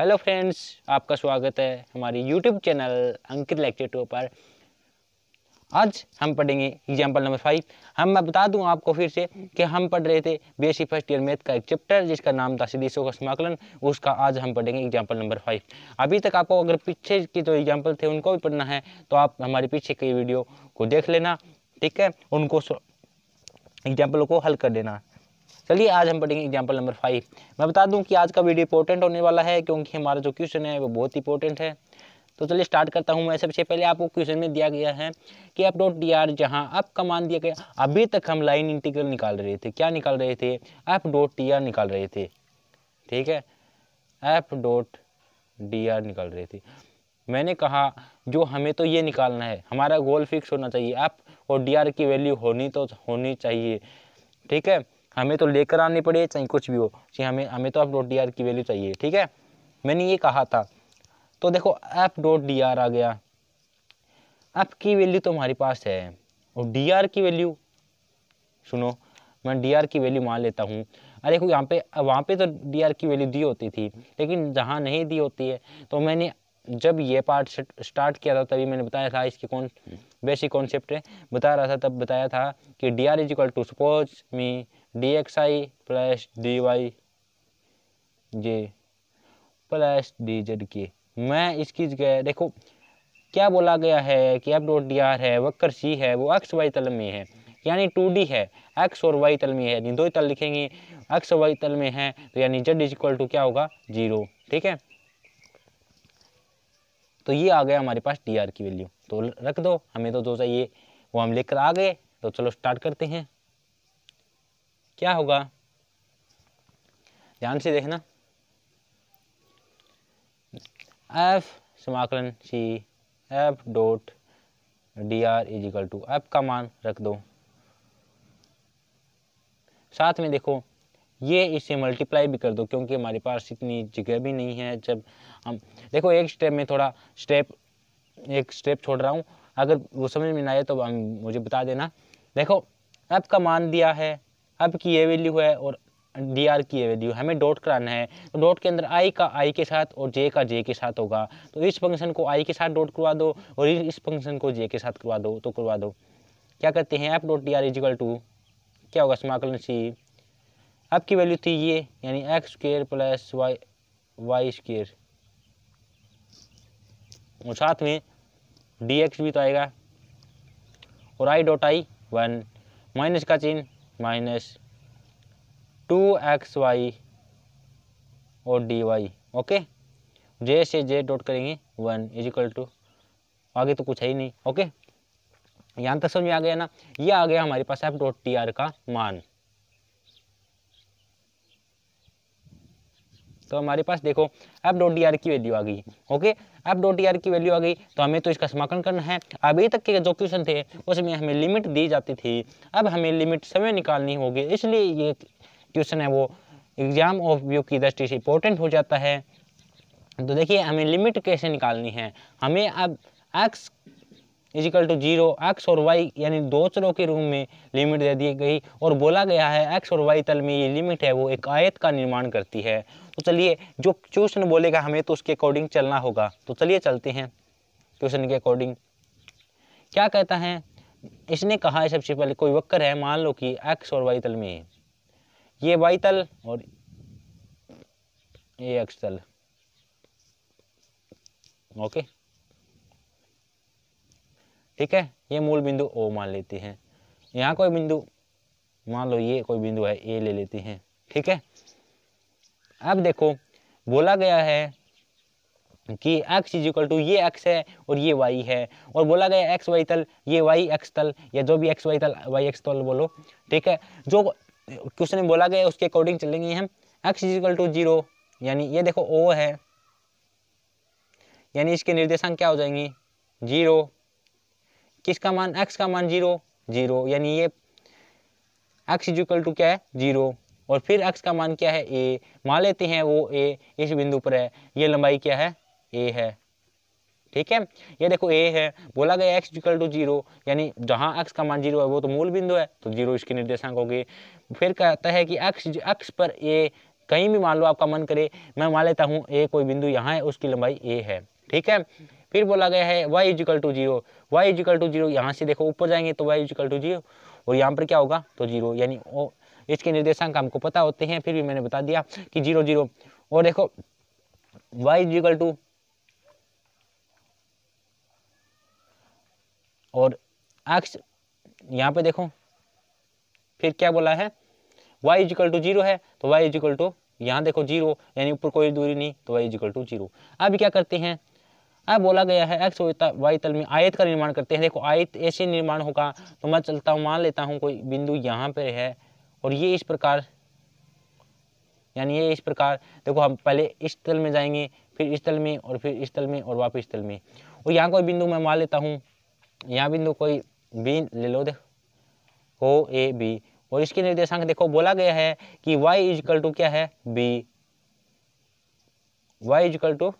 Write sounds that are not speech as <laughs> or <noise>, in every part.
hello friends आपका स्वागत है हमारी YouTube channel Ankit lecture two पर आज हम पढ़ेंगे एग्जाम्पल नंबर फाइव हम मैं बता दूं आपको फिर से कि हम पढ़ रहे थे बी फर्स्ट ईयर मैथ का एक चैप्टर जिसका नाम था सदिशों का समाकलन उसका आज हम पढ़ेंगे एग्जाम्पल नंबर फाइव अभी तक आपको अगर पीछे की जो एग्जाम्पल थे उनको भी पढ़ना है तो आप हमारे पीछे की वीडियो को देख लेना ठीक है उनको एग्जाम्पल को हल कर देना चलिए आज हम पढ़ेंगे एग्जाम्पल नंबर फाइव मैं बता दूं कि आज का वीडियो इंपॉर्टेंट होने वाला है क्योंकि हमारा जो क्वेश्चन है वो बहुत इंपॉर्टेंट है तो चलिए स्टार्ट करता हूँ मैं सबसे पहले आपको क्वेश्चन में दिया गया है कि एफ डॉट डी आर जहाँ अप का मान दिया गया अभी तक हम लाइन इंटीग्रल निकाल रहे थे क्या निकाल रहे थे एफ डॉट टी आर निकाल रहे थे ठीक है एफ डॉट डी आर निकाल रहे थे मैंने कहा जो हमें तो ये निकालना है हमारा गोल फिक्स होना चाहिए एफ और डी आर की वैल्यू होनी तो होनी चाहिए ठीक है हमें तो लेकर आनी पड़े चाहे कुछ भी हो चाहे हमें हमें तो एफ डॉट डी आर की वैल्यू चाहिए ठीक है मैंने ये कहा था तो देखो एफ़ डॉट डी आर आ गया एफ की वैल्यू तो हमारे पास है और डी आर की वैल्यू सुनो मैं डी आर की वैल्यू मान लेता हूँ अरे देखो यहाँ पे वहाँ पे तो डी आर की वैल्यू दी होती थी लेकिन जहाँ नहीं दी होती है तो मैंने जब ये पार्ट स्टार्ट किया था तभी मैंने बताया था इसके कौन बेसिक कॉन्सेप्ट बता रहा था तब बताया था कि D R is equal to suppose मी D X I plus D Y J plus D Z के मैं इसकी जगह देखो क्या बोला गया है कि एफ डॉट डी आर है वक्र सी है वो एक्स वाई तल में है यानी टू डी है एक्स और वाई तल में है यानी दो तल लिखेंगे एक्स वाई तल में है तो यानी जेड इज इक्वल टू क्या होगा जीरो ठीक है तो ये आ गया हमारे पास डी आर की वैल्यू तो रख दो हमें तो दो चाहिए वो हम लेकर आ गए तो चलो स्टार्ट करते हैं क्या होगा ध्यान से देखना एफ समाकलन C F dot D R is equal to F का मान रख दो साथ में देखो ये इसे मल्टीप्लाई भी कर दो क्योंकि हमारे पास इतनी जगह भी नहीं है जब हम देखो एक स्टेप में थोड़ा स्टेप एक स्टेप छोड़ रहा हूँ अगर वो समझ में ना आए तो हम मुझे बता देना देखो एफ का मान दिया है अब की ये वैल्यू है और डी आर की ये वैल्यू हमें डॉट कराना है तो डॉट के अंदर आई का आई के साथ और जे का जे के साथ होगा तो इस फंक्शन को आई के साथ डॉट करवा दो और इस फंक्शन को जे के साथ करवा दो तो करवा दो क्या करते हैं F dot D R is equal to क्या होगा समाकलन सी अब की वैल्यू थी ये यानी X square plus Y Y square और साथ में डी एक्स भी तो आएगा और I dot I one minus का चिन्ह माइनस टू एक्स वाई और डी वाई ओके जे से जे डॉट करेंगे वन इज इक्वल टू आगे तो कुछ है ही नहीं ओके यहाँ तक समझ में आ गया ना ये आ गया हमारे पास एफ डॉट टी आर का मान तो हमारे पास देखो एफ डॉट डी आर की वैल्यू आ गई okay F dot D R की वैल्यू आ गई तो हमें तो इसका समाकलन करना है अभी तक के जो क्वेश्चन थे उसमें हमें लिमिट दी जाती थी अब हमें लिमिट समय निकालनी होगी इसलिए ये क्वेश्चन है वो एग्जाम ऑफ व्यू की दृष्टि से इंपॉर्टेंट हो जाता है तो देखिए हमें लिमिट कैसे निकालनी है हमें अब X is equal to zero X और वाई यानी दो चरों के रूप में लिमिट दे दी गई और बोला गया है एक्स और वाई तल में ये लिमिट है वो एक आयत का निर्माण करती है तो चलिए जो ट्यूशन बोलेगा हमें तो उसके अकॉर्डिंग चलना होगा तो चलिए चलते हैं ट्यूशन के अकॉर्डिंग क्या कहता है इसने कहा है सबसे पहले कोई वक्कर है मान लो कि एक्स और वाई तल में है ये वाई तल और ये एक्स तल ओके ठीक है ये मूल बिंदु ओ मान लेते हैं यहाँ कोई बिंदु मान लो ये कोई बिंदु है ए ले लेते हैं ठीक है अब देखो बोला गया है कि एक्स इज इक्वल टू ये एक्स है और ये वाई है और बोला गया एक्स वाई तल ये वाई एक्स तल या जो भी एक्स वाई तल वाई एक्स तल बोलो ठीक है जो क्वेश्चन बोला गया उसके अकॉर्डिंग चलेंगे हम X is equal to zero यानी ये देखो ओ है यानी इसके निर्देशांक क्या हो जाएंगे जीरो किसका मान एक्स का मान जीरो जीरो यानी ये एक्स इज इक्वल टू क्या है जीरो और फिर अक्ष का मान क्या है ए मान लेते हैं वो ए इस बिंदु पर है ये लंबाई क्या है ए है ठीक है ये देखो ए है बोला गया एक्स इक्वल टू जीरो यानी जहाँ एक्स का मान जीरो है वो तो मूल बिंदु है तो जीरो इसके निर्देशांक हो गए फिर कहता है कि एक्स एक्स पर ए कहीं भी मान लो आपका मन करे मैं मान लेता हूँ ए कोई बिंदु यहाँ है उसकी लंबाई ए है ठीक है फिर बोला गया है Y is equal to zero Y is equal to zero यहाँ से देखो ऊपर जाएंगे तो वाई इजिकल टू जीरो और यहाँ पर क्या होगा तो जीरो यानी इसके निर्देशांक हमको पता होते हैं फिर भी मैंने बता दिया कि जीरो जीरो और देखो वाई इजिकल टू और एक्स यहाँ पे देखो फिर क्या बोला है वाई इजिकल टू जीरो है तो वाई इजिकल टू यहाँ देखो जीरो यानी ऊपर कोई दूरी नहीं तो वाई इजिकल टू जीरो अब क्या करते हैं अब बोला गया है एक्स वाई तल में आयत का निर्माण करते हैं देखो आयत ऐसे निर्माण होगा तो मैं चलता हूँ मान लेता हूँ कोई बिंदु यहाँ पर है और ये इस प्रकार यानी ये इस प्रकार देखो हम पहले इस तल में जाएंगे फिर इस तल में और फिर इस तल में और वापस तल में और यहाँ कोई बिंदु मैं मान लेता हूँ यहाँ बिंदु कोई बी ले लो देखो ए बी और इसके निर्देशांक देखो बोला गया है कि y इजकल टू क्या है b y इजकल टू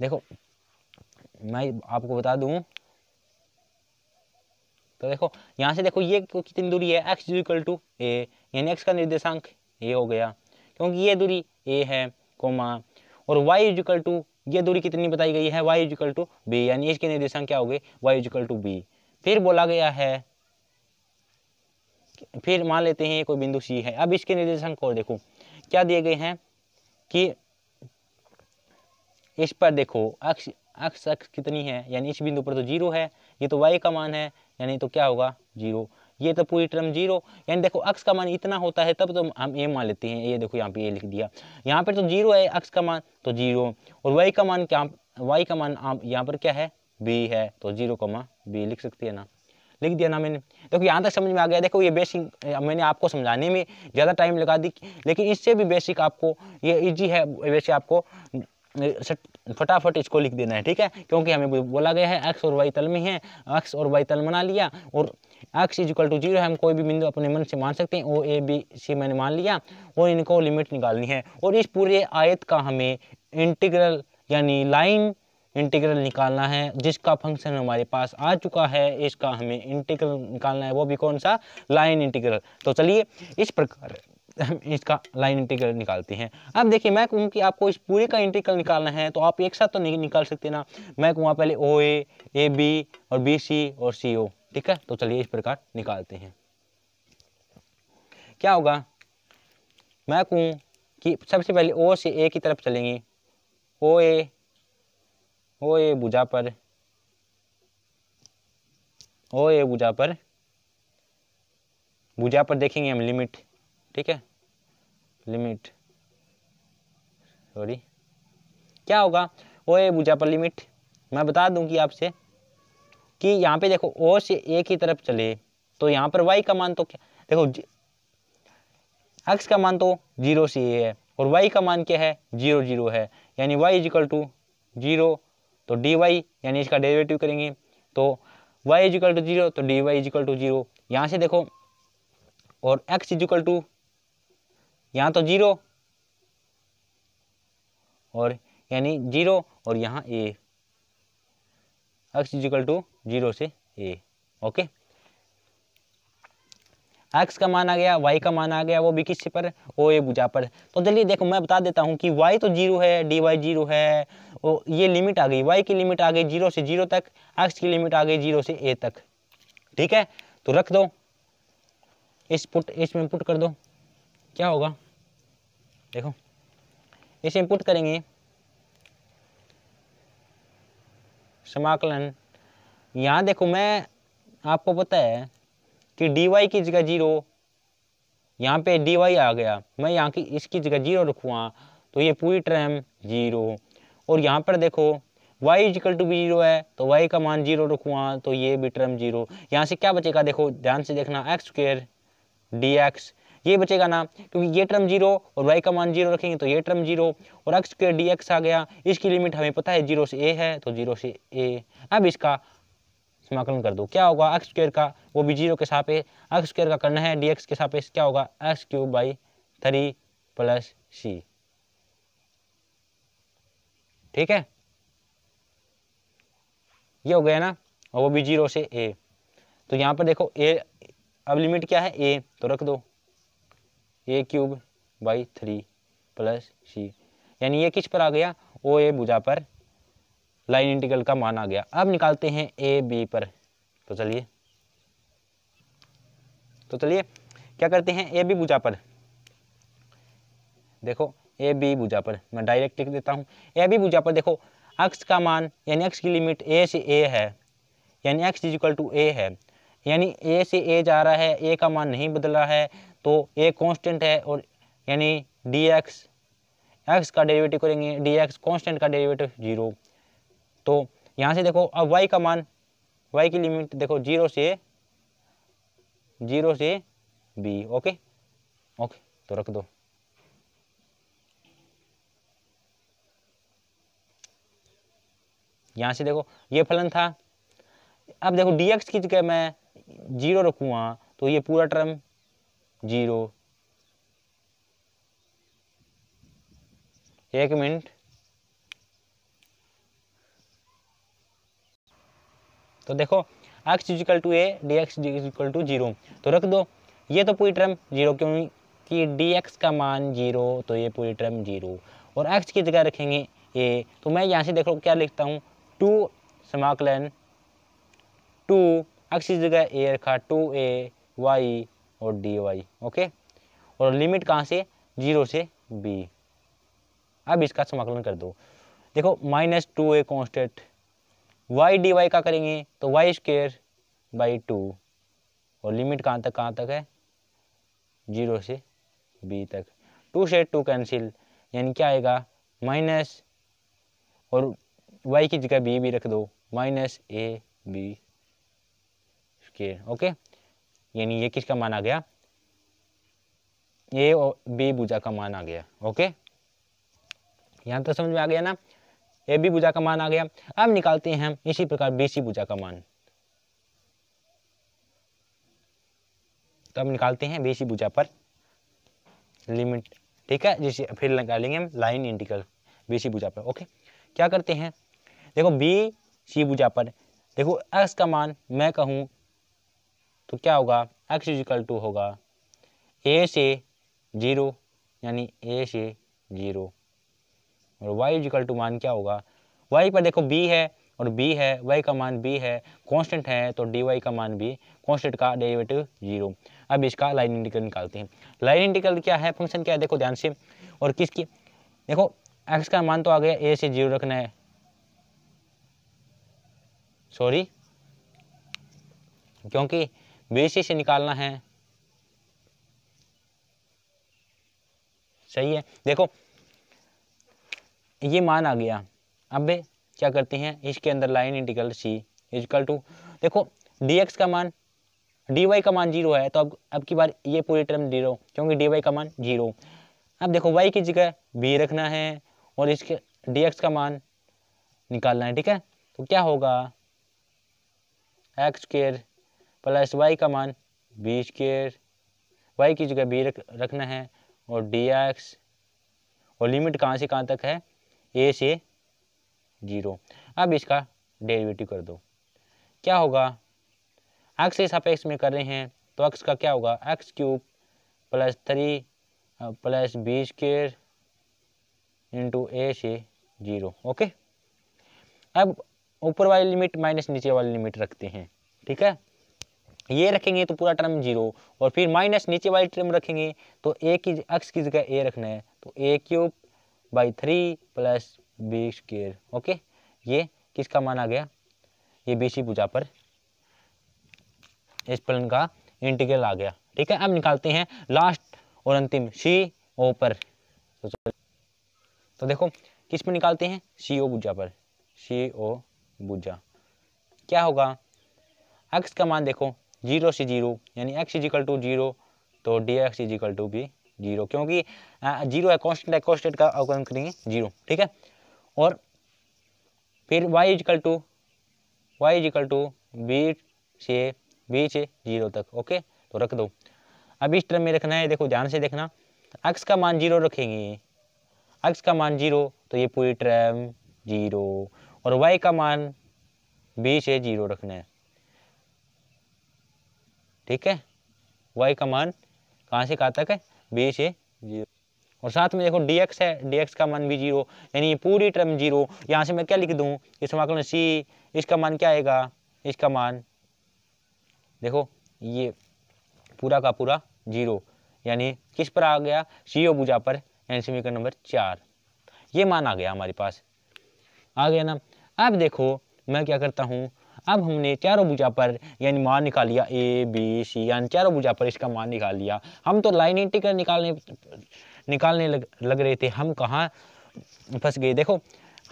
देखो मैं आपको बता दूं तो देखो यहाँ से देखो ये कितनी दूरी है एक्स इक्वल टू ए यानी एक्स का निर्देशांक ए हो गया क्योंकि ये दूरी ए है कोमा और वाई इजिकल टू ये दूरी कितनी बताई गई है वाई इजिकल टू बी यानी इसके निर्देशांक क्या हो गए वाई इजिकल टू बी फिर बोला गया है फिर मान लेते हैं कोई बिंदु सी है अब इसके निर्देशांक और देखो क्या दिए गए हैं कि इस पर देखो अक्ष अक्ष अक्ष कितनी है यानी इस बिंदु पर तो जीरो है ये तो वाई का मान है यानी तो क्या होगा जीरो ये तो पूरी टर्म जीरो यानी देखो अक्स का मान इतना होता है तब तो हम ए मान लेते हैं ये देखो यहाँ पे ये लिख दिया यहाँ पर तो जीरो है अक्स का मान तो जीरो और वाई का मान क्या वाई का मान आप यहाँ पर क्या है बी है तो जीरो का बी लिख सकती है ना लिख दिया ना मैंने देखो यहाँ तक समझ में आ गया देखो ये बेसिक मैंने आपको समझाने में ज़्यादा टाइम लगा दी लेकिन इससे भी बेसिक आपको ये इजी है वैसे आपको फटाफट इसको लिख देना है ठीक है क्योंकि हमें बोला गया है एक्स और वाई तल में है एक्स और वाई तल बना लिया और एक्स इजिकल टू जीरो हम कोई भी बिंदु अपने मन से मान सकते हैं ओ ए बी सी मैंने मान लिया और इनको लिमिट निकालनी है और इस पूरे आयत का हमें इंटीग्रल यानी लाइन इंटीग्रल निकालना है जिसका फंक्शन हमारे पास आ चुका है इसका हमें इंटीग्रल निकालना है वो भी कौन सा लाइन इंटीग्रल तो चलिए इस प्रकार <laughs> इसका लाइन इंटीग्रल निकालते हैं अब देखिए मैं कहूँ कि आपको इस पूरे का इंटीग्रल निकालना है तो आप एक साथ तो नहीं निकाल सकते ना मैं कहूँ पहले ओ ए ए बी और बी सी और सी ओ ठीक है तो चलिए इस प्रकार निकालते हैं क्या होगा मैं कहूँ कि सबसे पहले ओ से ए की तरफ चलेंगे ओ ए ओ ए बुझा पर ओ ए बुझा पर बुझा पर देखेंगे हम लिमिट ठीक है लिमिट सॉरी क्या होगा ओ ए भुजा पर लिमिट मैं बता दूंगी आपसे कि यहाँ पे देखो ओ से ए की तरफ चले तो यहाँ पर वाई का मान तो क्या देखो एक्स का मान तो जीरो से ए है और वाई का मान क्या है जीरो जीरो है यानी वाई इजिकल टू जीरो तो डी वाई यानी इसका डेरिवेटिव करेंगे तो वाई इजिकल टू जीरो तो D Y is equal to zero यहाँ से देखो और एक्स इजिकल टू यहाँ तो जीरो और यानी जीरो और यहाँ A X is equal to zero से ए ओके एक्स का मान आ गया वाई का मान आ गया वो भी किसी पर ओ ए बुझा पर तो चलिए देखो मैं बता देता हूँ कि वाई तो जीरो है डी वाई जीरो है ओ ये लिमिट आ गई वाई की लिमिट आ गई जीरो से जीरो तक एक्स की लिमिट आ गई जीरो से ए तक ठीक है तो रख दो इस पुट इसमें पुट कर दो क्या होगा देखो इसे इनपुट करेंगे समाकलन यहाँ देखो मैं आपको पता है कि डी वाई की जगह जीरो यहाँ पे डी वाई आ गया मैं यहाँ की इसकी जगह जीरो रखूँगा तो ये पूरी टर्म जीरो और यहाँ पर देखो y इजिकल टू भी जीरो है तो y का मान जीरो रखूँगा तो ये भी टर्म जीरो यहाँ से क्या बचेगा देखो ध्यान से देखना एक्स स्क्र डी एक्स ये बचेगा ना क्योंकि ये टर्म जीरो और वाई का मान जीरो रखेंगे तो ये टर्म जीरो और एक्स के डी एक्स आ गया इसकी लिमिट हमें पता है जीरो से ए है तो जीरो से ए अब इसका समाकलन कर दो क्या होगा एक्स स्क्र का वो भी जीरो के सापे एक्स स्क्र का करना है डी एक्स के सापे क्या होगा X cube by three plus C ठीक है ये हो गया ना और वो भी जीरो से ए तो यहाँ पर देखो ए अब लिमिट क्या है ए तो रख दो A cube by three plus C यानी ये किस पर आ गया ओ ए भुजा पर लाइन इंटीग्रल का मान आ गया अब निकालते हैं ए बी पर तो चलिए तो चलिए क्या करते हैं ए बी भुजा पर देखो ए बी भुजा पर मैं डायरेक्ट लिख देता हूँ ए बी भुजा पर देखो अक्स का मान यानी एक्स की लिमिट ए से ए है यानी X is equal to A है यानी ए से ए जा रहा है ए का मान नहीं बदल रहा है तो ये कांस्टेंट है और यानी डी एक्स एक्स का डेरिवेटिव करेंगे डी एक्स कॉन्स्टेंट का डेरिवेटिव जीरो तो यहाँ से देखो अब वाई का मान वाई की लिमिट देखो जीरो से जीरो से बी ओके ओके तो रख दो यहाँ से देखो ये फलन था अब देखो डी एक्स की जगह मैं जीरो रखूँगा तो ये पूरा टर्म जीरो एक मिनट तो देखो X is equal to A D X is equal to zero तो रख दो ये तो पूरी टर्म जीरो क्यों कि डी एक्स का मान जीरो तो ये पूरी टर्म जीरो और एक्स की जगह रखेंगे ए तो मैं यहाँ से देखो क्या लिखता हूँ टू समाकलन टू एक्स की जगह ए रखा टू ए वाई और डी वाई ओके और लिमिट कहाँ से जीरो से बी अब इसका समाकलन कर दो देखो minus two A constant Y D Y का करेंगे तो वाई स्क्र बाई टू और लिमिट कहाँ तक कहाँ तक है जीरो से बी तक टू से टू कैंसिल यानी क्या आएगा माइनस और वाई की जगह बी भी रख दो minus A B square okay यानी ये किसका माना गया ए और बी भुजा का मान आ गया ओके यहाँ तो समझ में आ गया ना ए बी भुजा का मान आ गया अब निकालते हैं इसी प्रकार बी सी भुजा का मान तो अब निकालते हैं बी सी भुजा पर लिमिट ठीक है जिसे फिर निकालेंगे हम लाइन इंटीग्रल बी सी भुजा पर ओके क्या करते हैं देखो बी सी भुजा पर देखो एक्स का मान मैं कहूँ तो क्या होगा एक्स इजिकल टू होगा ए से ज़ीरो यानी ए से ज़ीरो और वाई इजिकल टू मान क्या होगा वाई पर देखो बी है और बी है वाई का मान बी है कांस्टेंट है तो डी वाई का मान बी कांस्टेंट का डेरिवेटिव जीरो अब इसका लाइन इंटीग्रल निकालते हैं लाइन इंटीग्रल क्या है फंक्शन क्या है देखो ध्यान से और किसकी देखो एक्स का मान तो आ गया ए से जीरो रखना है सॉरी क्योंकि बेसी से निकालना है सही है देखो ये मान आ गया अब क्या करते हैं इसके अंदर line integral C is equal to देखो डी एक्स का मान डी वाई का मान जीरो है तो अब अब की बार ये पूरी टर्म जीरो क्योंकि डी वाई का मान जीरो अब देखो वाई की जगह बी रखना है और इसके डी एक्स का मान निकालना है ठीक है तो क्या होगा एक्स केयर प्लस वाई का मान बी स्केयर वाई की जगह बी रख रखना है और डी एक्स और लिमिट कहाँ से कहाँ तक है ए से जीरो अब इसका डेरिवेटिव कर दो क्या होगा एक्स आप एक्स में कर रहे हैं तो एक्स का क्या होगा X cube plus three plus B square into A से जीरो ओके अब ऊपर वाली लिमिट माइनस नीचे वाली लिमिट रखते हैं ठीक है ये रखेंगे तो पूरा टर्म जीरो और फिर माइनस नीचे वाली टर्म रखेंगे तो ए की एक्स की जगह ए रखना है तो A cube by three plus B square okay ये किसका मान आ गया ये बी सी पूजा पर इस प्लन का इंटीग्रल आ गया ठीक है अब निकालते हैं लास्ट और अंतिम सी ओ पर तो, देखो किस पर निकालते हैं सी ओ बुजा पर सी ओ बुजा क्या होगा एक्स का मान देखो जीरो से जीरो यानी एक्स इजिकल टू जीरो तो डी एक्स इजिकल टू भी जीरो क्योंकि जीरो है कॉन्स्टेंट है कॉन्स्टेंट का अवकलन करेंगे जीरो ठीक है और फिर Y is equal to Y is equal to B से बी से जीरो तक ओके तो रख दो अब इस टर्म में रखना है देखो ध्यान से देखना एक्स का मान जीरो रखेंगे एक्स का मान जीरो तो ये पूरी टर्म जीरो और वाई का मान बी से जीरो रखना है ठीक है वाई का मान कहाँ से कहाँ तक है बी से जीरो और साथ में देखो डी एक्स है डी एक्स का मान भी जीरो यानी पूरी टर्म जीरो यहाँ से मैं क्या लिख दूँ इस समाकलन सी इसका मान क्या आएगा इसका मान देखो ये पूरा का पूरा जीरो यानी किस पर आ गया सी ओ भुजा पर यानी समीकरण नंबर चार ये मान आ गया हमारे पास आ गया ना अब देखो मैं क्या करता हूँ अब हमने चारों भुजा पर यानी मान निकाल लिया ए बी सी यानी चारों भुजा पर इसका मान निकाल लिया हम तो लाइन इंटीग्रल निकालने निकालने लग, लग रहे थे हम कहाँ फंस गए देखो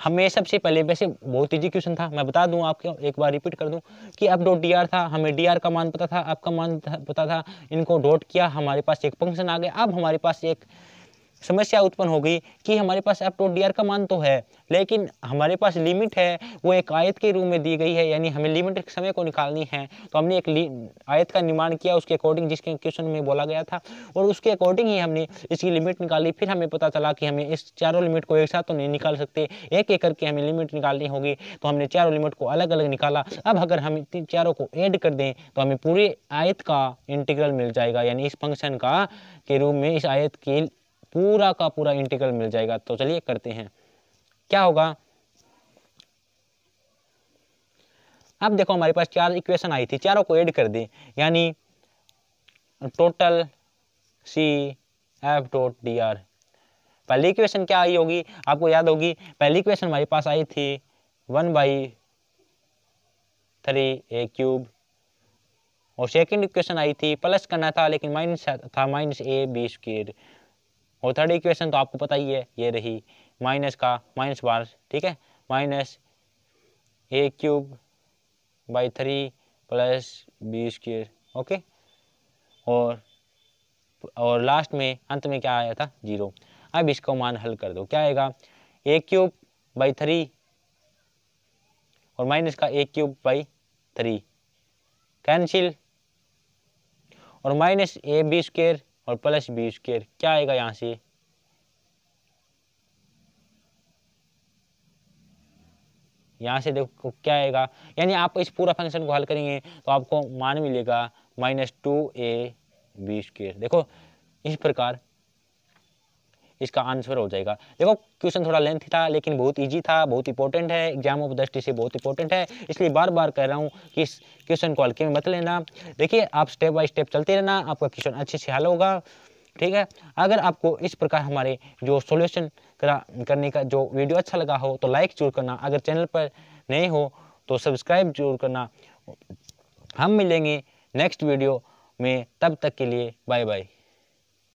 हमें सबसे पहले वैसे बहुत ईजी क्वेश्चन था मैं बता दूं आपको एक बार रिपीट कर दूं कि अब डॉट डी था हमें डी का मान पता था आपका मान पता था इनको डॉट किया हमारे पास एक फंक्शन आ गया अब हमारे पास एक समस्या उत्पन्न हो गई कि हमारे पास एफ डॉट डी का मान तो है लेकिन हमारे पास लिमिट है वो एक आयत के रूप में दी गई है यानी हमें लिमिट समय को निकालनी है तो हमने एक आयत का निर्माण किया उसके अकॉर्डिंग जिसके क्वेश्चन में बोला गया था और उसके अकॉर्डिंग ही हमने इसकी लिमिट निकाली फिर हमें पता चला कि हमें इस चारों लिमिट को एक साथ तो नहीं निकाल सकते एक एक करके हमें लिमिट निकालनी होगी तो हमने चारों लिमिट को अलग अलग निकाला अब अगर हम चारों को ऐड कर दें तो हमें पूरे आयत का इंटीग्रल मिल जाएगा यानी इस फंक्शन का के रूप में इस आयत की पूरा का पूरा इंटीग्रल मिल जाएगा तो चलिए करते हैं क्या होगा अब देखो हमारे पास चार इक्वेशन आई थी चारों को ऐड कर दी यानी total C F dot D R पहली इक्वेशन क्या आई होगी आपको याद होगी पहली इक्वेशन हमारे पास आई थी one by three A cube और सेकंड इक्वेशन आई थी प्लस करना था लेकिन माइनस था माइनस ए बी स्क्र और थर्ड इक्वेशन तो आपको पता ही है ये रही माइनस का माइनस बार ठीक है minus A cube by three plus B square okay और और लास्ट में अंत में क्या आया था जीरो अब इसको मान हल कर दो क्या आएगा ए क्यूब बाई थ्री और माइनस का A cube by three cancel और माइनस ए बी स्क्र और प्लस बी स्क्र क्या आएगा यहाँ से यहाँ से देखो क्या आएगा यानी आप इस पूरा फंक्शन को हल करेंगे तो आपको मान मिलेगा minus two A B square देखो इस प्रकार इसका आंसर हो जाएगा देखो क्वेश्चन थोड़ा लेंथ था लेकिन बहुत ईजी था बहुत इंपॉर्टेंट है एग्जाम ऑफ दृष्टि से बहुत इंपॉर्टेंट है इसलिए बार बार कह रहा हूँ कि इस क्वेश्चन को हल्के में मत लेना देखिए आप स्टेप बाई स्टेप चलते रहना आपका क्वेश्चन अच्छे से हल होगा ठीक है अगर आपको इस प्रकार हमारे जो सोल्यूशन करा करने का जो वीडियो अच्छा लगा हो तो लाइक जरूर करना अगर चैनल पर नए हो तो सब्सक्राइब जरूर करना हम मिलेंगे नेक्स्ट वीडियो में तब तक के लिए बाय बाय